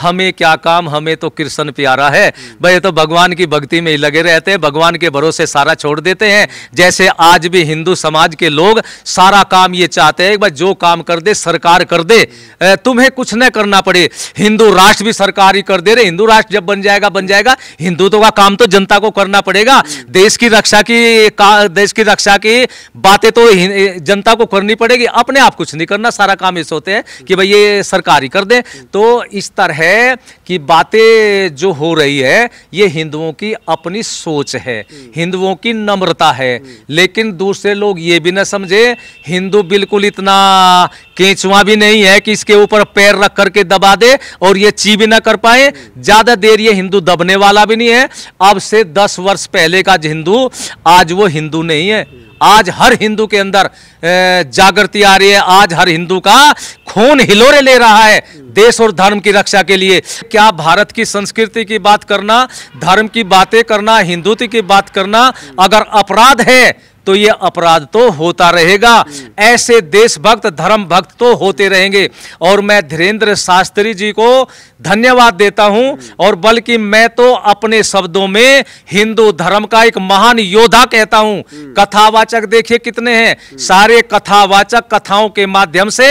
हमें क्या काम हमें तो कृष्ण प्यारा है भाई तो भगवान की भक्ति में ही लगे रहते हैं भगवान के भरोसे सारा छोड़ देते हैं जैसे आज भी हिंदू समाज के लोग सारा काम ये चाहते हैं भाई जो काम कर दे सरकार कर दे तुम्हें कुछ न करना पड़े हिंदू राष्ट्र भी सरकार ही कर दे रहे हिंदू राष्ट्र जब बन जाएगा बन जाएगा हिंदुत्व का काम तो जनता को करना पड़ेगा देश की रक्षा की देश की रक्षा की बातें तो जनता को करनी पड़ेगी अपने आप कुछ नहीं करना सारा काम ऐसे होते हैं कि भाई ये सरकार ही कर दे तो इस तरह है कि बातें जो हो रही है ये हिंदुओं की अपनी सोच है हिंदुओं की नम्रता है लेकिन दूसरे लोग ये भी ना समझे हिंदू बिल्कुल इतना केंचुआ भी नहीं है कि इसके ऊपर पैर रख करके दबा दे और ये ची भी ना कर पाए ज़्यादा देर ये हिंदू दबने वाला भी नहीं है अब से दस वर्ष पहले का हिंदू आज वो हिंदू नहीं है आज हर हिंदू के अंदर जागृति आ रही है आज हर हिंदू का खून हिलोरे ले रहा है देश और धर्म की रक्षा के लिए क्या भारत की संस्कृति की बात करना धर्म की बातें करना हिंदुत्व की बात करना अगर अपराध है तो ये अपराध तो होता रहेगा ऐसे देशभक्त धर्म भक्त तो होते रहेंगे और मैं धीरेन्द्र शास्त्री जी को धन्यवाद देता हूं और बल्कि मैं तो अपने शब्दों में हिंदू धर्म का एक महान योद्धा कहता हूं कथावाचक देखिए कितने हैं सारे कथावाचक कथाओं के माध्यम से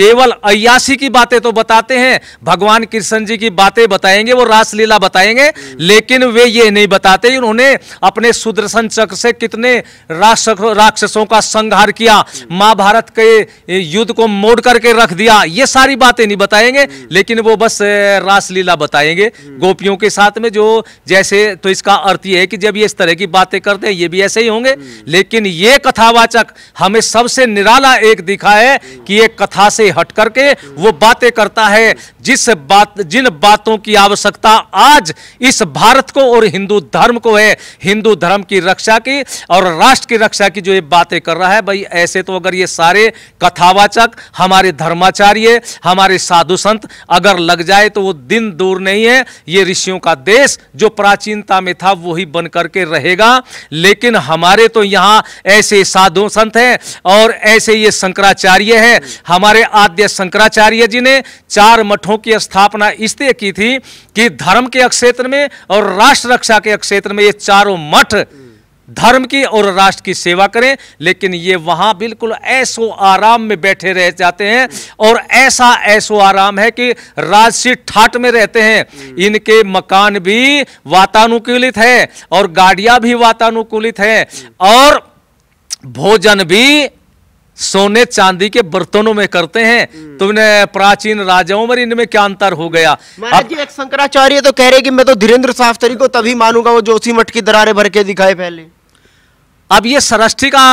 केवल अयासी की बातें तो बताते हैं भगवान कृष्ण जी की बातें बताएंगे वो रासलीला बताएंगे लेकिन वे ये नहीं बताते उन्होंने अपने सुदर्शन चक्र से कितने राक्षसों का संहार किया महाभारत के युद्ध को मोड़ करके रख दिया ये सारी बातें नहीं बताएंगे लेकिन वो बस रासलीला बताएंगे गोपियों के साथ में जो जैसे तो इसका अर्थ ये है कि जब ये इस तरह की बातें करते हैं ये भी ऐसे ही होंगे लेकिन ये कथावाचक हमें सबसे निराला एक दिखा है कि एक कथा से हट करके वो बातें करता है जिस बात जिन बातों की आवश्यकता आज इस भारत को और हिंदू धर्म को है हिंदू धर्म की रक्षा की और राष्ट्र की रक्षा की जो ये बातें कर रहा है भाई ऐसे तो अगर ये सारे कथावाचक हमारे धर्माचार्य हमारे साधु संत अगर लग जाए तो वो दिन दूर नहीं है ये ऋषियों का देश जो प्राचीनता में था वही बन करके रहेगा लेकिन हमारे तो यहाँ ऐसे साधु संत हैं और ऐसे ये शंकराचार्य हैं हमारे आद्य शंकराचार्य जी ने चार मठों की स्थापना इसलिए की थी कि धर्म के क्षेत्र में और राष्ट्र रक्षा के क्षेत्र में ये चारों मठ धर्म की और राष्ट्र की सेवा करें लेकिन ये वहाँ बिल्कुल ऐसो आराम में बैठे रह जाते हैं और ऐसा ऐसो आराम है कि राजसी ठाट में रहते हैं इनके मकान भी वातानुकूलित है और गाड़िया भी वातानुकूलित है और भोजन भी सोने चांदी के बर्तनों में करते हैं तुमने प्राचीन राजाओं में इनमें क्या अंतर हो गया अब जी एक शंकराचार्य तो कह रहे कि मैं तो धीरेन्द्र शास्त्री को तभी मानूंगा वो जोशी मठ की दरारे भर के दिखाए पहले अब ये सृष्टि का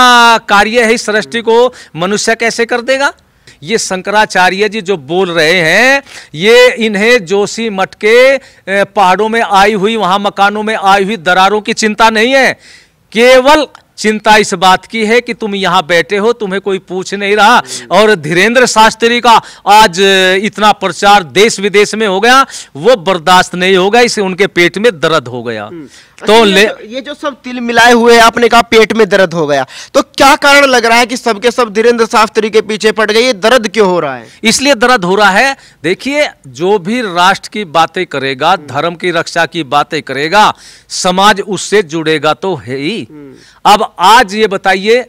कार्य है इस को मनुष्य कैसे कर देगा ये शंकराचार्य जी जो बोल रहे हैं ये इन्हें जोशी मठ के पहाड़ों में आई हुई वहां मकानों में आई हुई दरारों की चिंता नहीं है केवल चिंता इस बात की है कि तुम यहाँ बैठे हो तुम्हें कोई पूछ नहीं रहा और धीरेन्द्र शास्त्री का आज इतना प्रचार देश विदेश में हो गया वो बर्दाश्त नहीं होगा इसे उनके पेट में दर्द हो गया हम्म। तो अच्छा, ये, ये जो सब तिल मिलाए हुए आपने कहा पेट में दर्द हो गया तो क्या कारण लग रहा है कि सबके सब धीरेन्द्र शास्त्री के पीछे पड़ गए ये दर्द क्यों हो रहा है इसलिए दर्द हो रहा है देखिए जो भी राष्ट्र की बातें करेगा धर्म की रक्षा की बातें करेगा समाज उससे जुड़ेगा तो है ही हम्म। अब आज ये बताइए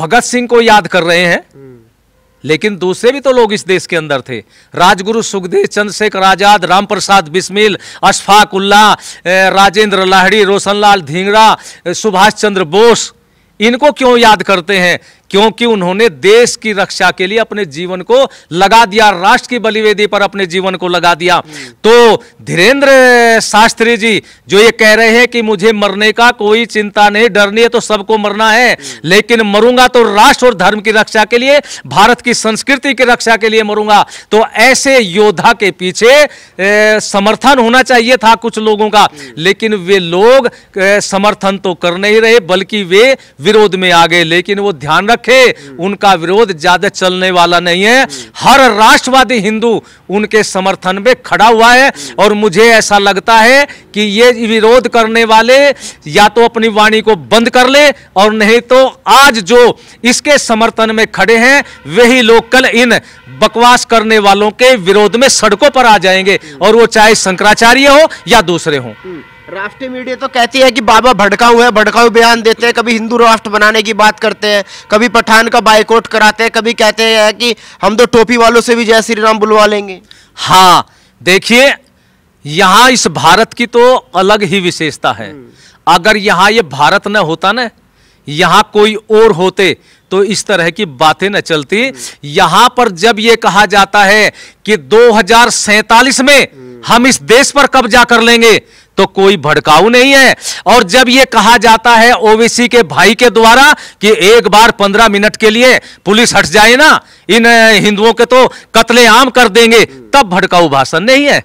भगत सिंह को याद कर रहे हैं हम्म। लेकिन दूसरे भी तो लोग इस देश के अंदर थे राजगुरु सुखदेव चंद्रशेखर आजाद राम प्रसाद बिस्मिल अशफाक उल्ला राजेंद्र लाहड़ी रोशनलाल धींगड़ा सुभाष चंद्र बोस इनको क्यों याद करते हैं क्योंकि उन्होंने देश की रक्षा के लिए अपने जीवन को लगा दिया राष्ट्र की बलिवेदी पर अपने जीवन को लगा दिया तो धीरेन्द्र शास्त्री जी जो ये कह रहे हैं कि मुझे मरने का कोई चिंता नहीं डरनी है तो सबको मरना है लेकिन मरूंगा तो राष्ट्र और धर्म की रक्षा के लिए भारत की संस्कृति की रक्षा के लिए मरूंगा तो ऐसे योद्धा के पीछे ए, समर्थन होना चाहिए था कुछ लोगों का लेकिन वे लोग ए, समर्थन तो कर नहीं रहे बल्कि वे विरोध में आ गए लेकिन वो ध्यान रख रखे उनका विरोध ज्यादा चलने वाला नहीं है हर राष्ट्रवादी हिंदू उनके समर्थन में खड़ा हुआ है और मुझे ऐसा लगता है कि ये विरोध करने वाले या तो अपनी वाणी को बंद कर ले और नहीं तो आज जो इसके समर्थन में खड़े हैं वही लोग कल इन बकवास करने वालों के विरोध में सड़कों पर आ जाएंगे और वो चाहे शंकराचार्य हो या दूसरे हों राष्ट्रीय मीडिया तो कहती है कि बाबा भड़काऊ है भड़काऊ बयान देते हैं कभी हिंदू राष्ट्र बनाने की बात करते हैं कभी पठान का बाइकआउट कराते हैं कभी कहते हैं कि हम तो टोपी वालों से भी जय श्री राम बुलवा लेंगे हाँ देखिए यहाँ इस भारत की तो अलग ही विशेषता है हम्म। अगर यहाँ ये भारत न होता न यहाँ कोई और होते तो इस तरह की बातें न चलती हम्म। यहाँ पर जब ये कहा जाता है कि दो में हम्म। हम इस देश पर कब्जा कर लेंगे तो कोई भड़काऊ नहीं है और जब यह कहा जाता है ओबीसी के भाई के द्वारा कि एक बार पंद्रह मिनट के लिए पुलिस हट जाए ना इन हिंदुओं के तो कत्लेआम कर देंगे तब भड़काऊ भाषण नहीं है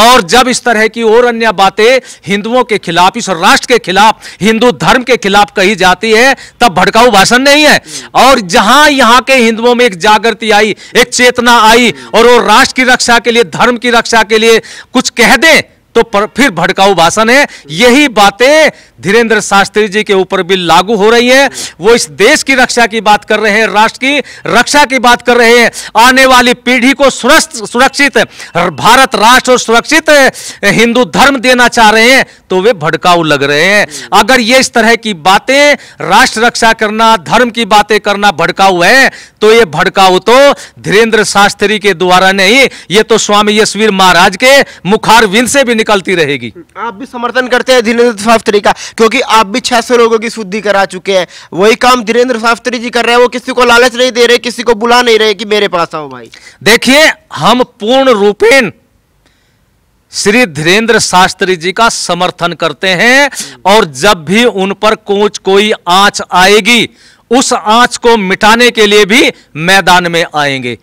और जब इस तरह की और अन्य बातें हिंदुओं के खिलाफ इस राष्ट्र के खिलाफ हिंदू धर्म के खिलाफ कही जाती है तब भड़काऊ भाषण नहीं है और जहां यहां के हिंदुओं में एक जागृति आई एक चेतना आई और वो राष्ट्र की रक्षा के लिए धर्म की रक्षा के लिए कुछ कह दें तो पर फिर भड़काऊ भाषण है यही बातें धीरेन्द्र शास्त्री जी के ऊपर भी लागू हो रही है वो इस देश की रक्षा की बात कर रहे हैं राष्ट्र की रक्षा की बात कर रहे हैं आने वाली पीढ़ी को सुरक्षित भारत राष्ट्र और सुरक्षित हिंदू धर्म देना चाह रहे हैं तो वे भड़काऊ लग रहे हैं अगर ये इस तरह की बातें राष्ट्र रक्षा करना धर्म की बातें करना भड़काऊ है तो ये भड़काऊ तो धीरेन्द्र शास्त्री के द्वारा नहीं ये तो स्वामी यशवीर महाराज के मुखार से भी निकलती रहेगी आप भी समर्थन करते हैं धीरेन्द्र शास्त्री का क्योंकि आप भी छह सौ लोगों की शुद्धि करा चुके हैं वही काम धीरेन्द्र शास्त्री जी कर रहे हैं वो किसी को लालच नहीं दे रहे किसी को बुला नहीं रहे कि मेरे पास आओ भाई देखिए हम पूर्ण रूपेण श्री धीरेन्द्र शास्त्री जी का समर्थन करते हैं और जब भी उन पर कोच कोई आंच आएगी उस आंच को मिटाने के लिए भी मैदान में आएंगे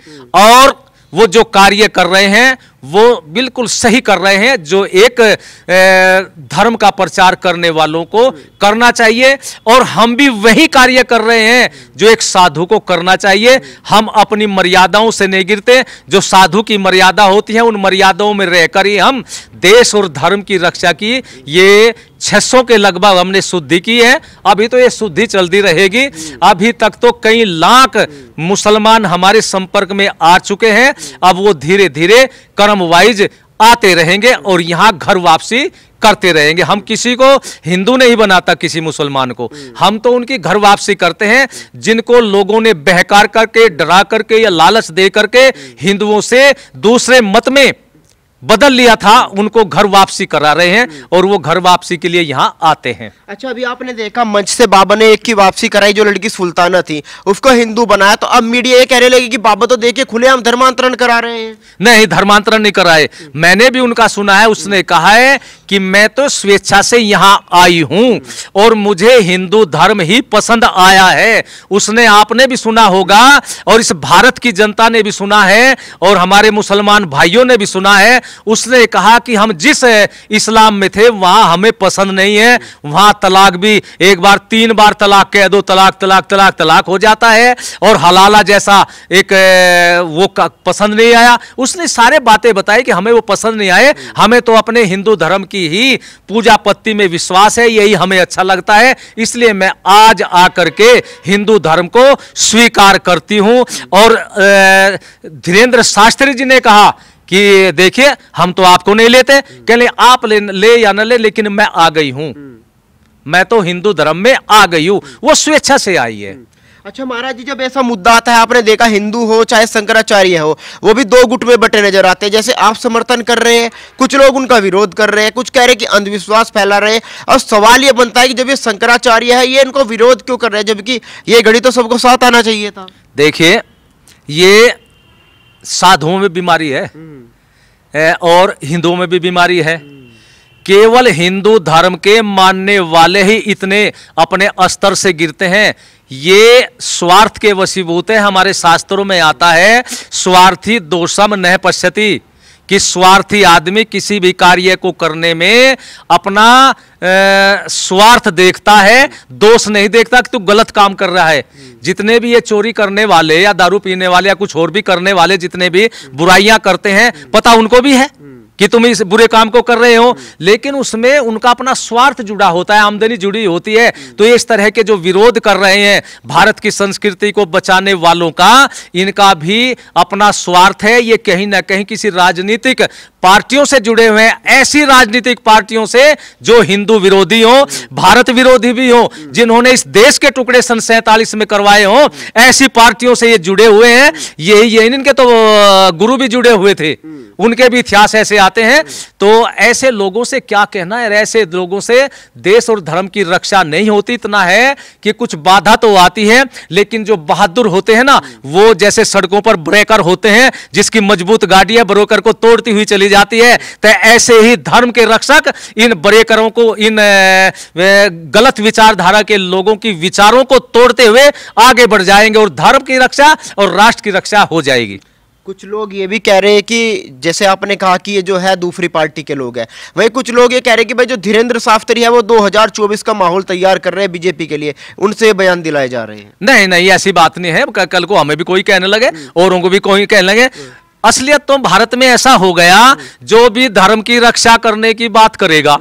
और वो जो कार्य कर रहे हैं वो बिल्कुल सही कर रहे हैं जो एक धर्म का प्रचार करने वालों को करना चाहिए और हम भी वही कार्य कर रहे हैं जो एक साधु को करना चाहिए हम अपनी मर्यादाओं से नहीं गिरते जो साधु की मर्यादा होती है उन मर्यादाओं में रहकर ही हम देश और धर्म की रक्षा की ये 600 के लगभग हमने शुद्धि की है अभी तो ये शुद्धि चलती रहेगी अभी तक तो कई लाख मुसलमान हमारे संपर्क में आ चुके हैं अब वो धीरे धीरे कर्म वाइज आते रहेंगे और यहाँ घर वापसी करते रहेंगे हम किसी को हिंदू नहीं बनाता किसी मुसलमान को हम तो उनकी घर वापसी करते हैं जिनको लोगों ने बहकार करके डरा करके या लालच दे करके हिंदुओं से दूसरे मत में बदल लिया था उनको घर वापसी करा रहे हैं हम्म। और वो घर वापसी के लिए यहाँ आते हैं अच्छा अभी आपने देखा मंच से बाबा ने एक की वापसी कराई जो लड़की सुल्ताना थी उसको हिंदू बनाया तो अब मीडिया ये कहने लगी कि बाबा तो देखे खुले हम धर्मांतरण करा रहे हैं नहीं धर्मांतरण नहीं कराए मैंने भी उनका सुना है उसने कहा है कि मैं तो स्वेच्छा से यहाँ आई हूँ और मुझे हिंदू धर्म ही पसंद आया है उसने आपने भी सुना होगा और इस भारत की जनता ने भी सुना है और हमारे मुसलमान भाइयों ने भी सुना है उसने कहा कि हम जिस इस्लाम में थे वहाँ हमें पसंद नहीं है वहाँ तलाक भी एक बार तीन बार तलाक कह दो तलाक तलाक तलाक तलाक हो जाता है और हलाला जैसा एक वो पसंद नहीं आया उसने सारे बातें बताई कि हमें वो पसंद नहीं आए हमें तो अपने हिंदू धर्म की की ही पूजा पत्ती में विश्वास है यही हमें अच्छा लगता है इसलिए मैं आज आकर के हिंदू धर्म को स्वीकार करती हूँ और धीरेन्द्र शास्त्री जी ने कहा कि देखिए हम तो आपको नहीं लेते कह ले आप ले, ले या न ले लेकिन मैं आ गई हूं हम्म। मैं तो हिंदू धर्म में आ गई हूं वो स्वेच्छा से आई है हम्म। अच्छा महाराज जी जब ऐसा मुद्दा आता है आपने देखा हिंदू हो चाहे शंकराचार्य हो वो भी दो गुट में बटे नजर आते हैं जैसे आप समर्थन कर रहे हैं कुछ लोग उनका विरोध कर रहे हैं कुछ कह रहे हैं कि अंधविश्वास फैला रहे हैं और सवाल ये बनता है कि जब ये शंकराचार्य है ये इनको विरोध क्यों कर रहे हैं जबकि ये घड़ी तो सबको साथ आना चाहिए था देखिए ये साधुओं में बीमारी है हम्म। और हिंदुओं में भी बीमारी है हम्म। केवल हिंदू धर्म के मानने वाले ही इतने अपने स्तर से गिरते हैं ये स्वार्थ के वसीभूत है हमारे शास्त्रों में आता है स्वार्थी दोषम न पश्यति कि स्वार्थी आदमी किसी भी कार्य को करने में अपना ए, स्वार्थ देखता है दोष नहीं देखता कि तू गलत काम कर रहा है जितने भी ये चोरी करने वाले या दारू पीने वाले या कुछ और भी करने वाले जितने भी बुराइयां करते हैं पता उनको भी है कि तुम इस बुरे काम को कर रहे हो लेकिन उसमें उनका अपना स्वार्थ जुड़ा होता है आमदनी जुड़ी होती है तो इस तरह के जो विरोध कर रहे हैं भारत की संस्कृति को बचाने वालों का इनका भी अपना स्वार्थ है ये कहीं ना कहीं किसी राजनीतिक पार्टियों से जुड़े हुए हैं ऐसी राजनीतिक पार्टियों से जो हिंदू विरोधी हो भारत विरोधी भी हो जिन्होंने इस देश के टुकड़े सन सैतालीस में करवाए हो ऐसी पार्टियों से ये जुड़े हुए हैं यही यही इनके तो गुरु भी जुड़े हुए थे उनके भी इतिहास ऐसे आते हैं तो ऐसे लोगों से क्या कहना है ऐसे लोगों से देश और धर्म की रक्षा नहीं होती इतना है कि कुछ बाधा तो आती है लेकिन जो बहादुर होते हैं ना वो जैसे सड़कों पर ब्रेकर होते हैं जिसकी मजबूत गाड़ी ब्रोकर को तोड़ती हुई चली जाती है तो ऐसे ही धर्म के रक्षक इन ब्रेकरों को इन गलत विचारधारा के लोगों की विचारों को तोड़ते हुए आगे बढ़ जाएंगे और धर्म की रक्षा और राष्ट्र की रक्षा हो जाएगी कुछ लोग ये भी कह रहे हैं कि जैसे आपने कहा कि ये जो है दूसरी पार्टी के लोग हैं वही कुछ लोग ये कह रहे हैं कि भाई जो धीरेन्द्र साफ्तरी है वो 2024 का माहौल तैयार कर रहे हैं बीजेपी के लिए उनसे बयान दिलाए जा रहे हैं नहीं नहीं ऐसी बात नहीं है कल को हमें भी कोई कहने लगे और उनको भी कोई कहने लगे असलियत तो भारत में ऐसा हो गया जो भी धर्म की रक्षा करने की बात करेगा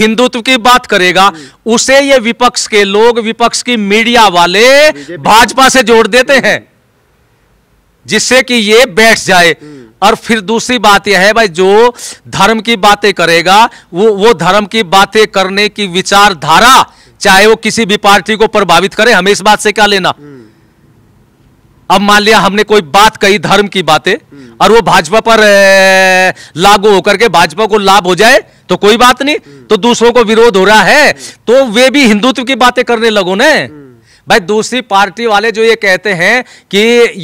हिंदुत्व की बात करेगा उसे ये विपक्ष के लोग विपक्ष की मीडिया वाले भाजपा से जोड़ देते हैं जिससे कि ये बैठ जाए हम्म। और फिर दूसरी बात यह है भाई जो धर्म की बातें करेगा वो वो धर्म की बातें करने की विचारधारा चाहे वो किसी भी पार्टी को प्रभावित करे हमें इस बात से क्या लेना हम्म। अब मान लिया हमने कोई बात कही धर्म की बातें हम्म। और वो भाजपा पर लागू होकर के भाजपा को लाभ हो जाए तो कोई बात नहीं तो दूसरों को विरोध हो रहा है तो वे भी हिंदुत्व की बातें करने लगो ना भाई दूसरी पार्टी वाले जो ये कहते हैं कि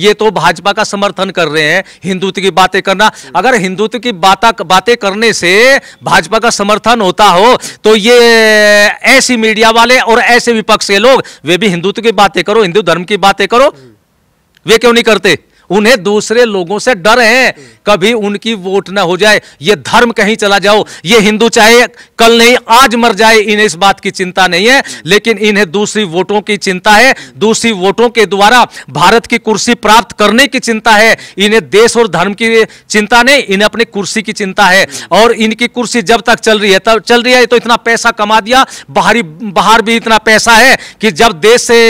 ये तो भाजपा का समर्थन कर रहे हैं हिंदुत्व की बातें करना अगर हिंदुत्व की बातें बातें करने से भाजपा का समर्थन होता हो तो ये ऐसी मीडिया वाले और ऐसे विपक्ष के लोग वे भी हिंदुत्व की बातें करो हिंदू धर्म की बातें करो वे क्यों नहीं करते उन्हें दूसरे लोगों से डर है कभी उनकी वोट ना हो जाए ये धर्म कहीं चला जाओ ये हिंदू चाहे कल नहीं आज मर जाए इन्हें इस बात की चिंता नहीं है लेकिन इन्हें दूसरी वोटों की चिंता है दूसरी वोटों के द्वारा भारत की कुर्सी प्राप्त करने की चिंता है इन्हें देश और धर्म की चिंता नहीं इन्हें अपनी कुर्सी की चिंता है और इनकी कुर्सी जब तक चल रही है तब चल रही है तो इतना पैसा कमा दिया बाहरी बाहर भी इतना पैसा है कि जब देश से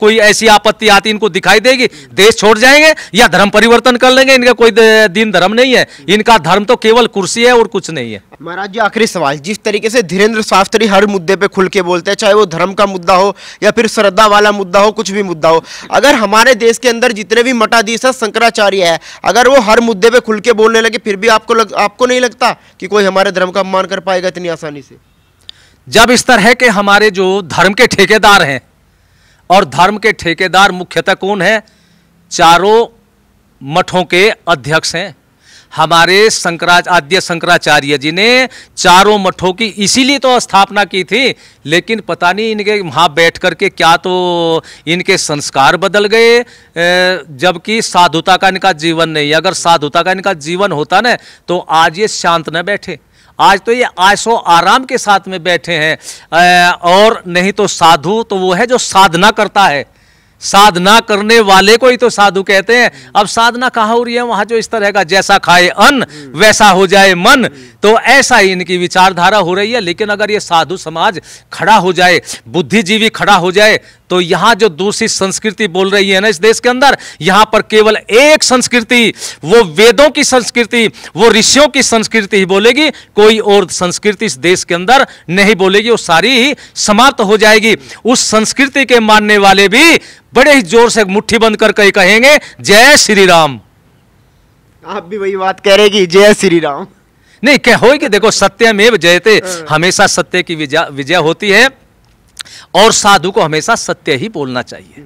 कोई ऐसी आपत्ति आती इनको दिखाई देगी देश छोड़ जाएंगे या भैया धर्म परिवर्तन कर लेंगे इनका कोई दिन धर्म नहीं है इनका धर्म तो केवल कुर्सी है और कुछ नहीं है महाराज जी आखिरी सवाल जिस तरीके से धीरेन्द्र शास्त्री हर मुद्दे पे खुल के बोलते हैं चाहे वो धर्म का मुद्दा हो या फिर श्रद्धा वाला मुद्दा हो कुछ भी मुद्दा हो अगर हमारे देश के अंदर जितने भी मठाधीश है शंकराचार्य है अगर वो हर मुद्दे पे खुल के बोलने लगे फिर भी आपको लग, आपको नहीं लगता कि कोई हमारे धर्म का अपमान कर पाएगा इतनी आसानी से जब इस तरह के हमारे जो धर्म के ठेकेदार हैं और धर्म के ठेकेदार मुख्यतः कौन है चारों मठों के अध्यक्ष हैं हमारे शंकराच आद्य शंकराचार्य जी ने चारों मठों की इसीलिए तो स्थापना की थी लेकिन पता नहीं इनके वहाँ बैठ कर के क्या तो इनके संस्कार बदल गए जबकि साधुता का इनका जीवन नहीं अगर साधुता का इनका जीवन होता ना तो आज ये शांत न बैठे आज तो ये आयसो आराम के साथ में बैठे हैं और नहीं तो साधु तो वो है जो साधना करता है साधना करने वाले को ही तो साधु कहते हैं अब साधना कहा हो रही है वहां जो इस तरह का जैसा खाए अन्न वैसा हो जाए मन तो ऐसा ही इनकी विचारधारा हो रही है लेकिन अगर ये साधु समाज खड़ा हो जाए बुद्धिजीवी खड़ा हो जाए तो यहां जो दूसरी संस्कृति बोल रही है ना इस देश के अंदर यहां पर केवल एक संस्कृति वो वेदों की संस्कृति वो ऋषियों की संस्कृति ही बोलेगी कोई और संस्कृति इस देश के अंदर नहीं बोलेगी वो सारी ही समाप्त हो जाएगी उस संस्कृति के मानने वाले भी बड़े ही जोर से मुट्ठी बंद करके कहेंगे जय श्री राम आप भी वही बात कह रहेगी जय श्री राम नहीं क्या होगी देखो सत्य में जयते हाँ। हमेशा सत्य की विजय होती है और साधु को हमेशा सत्य ही बोलना चाहिए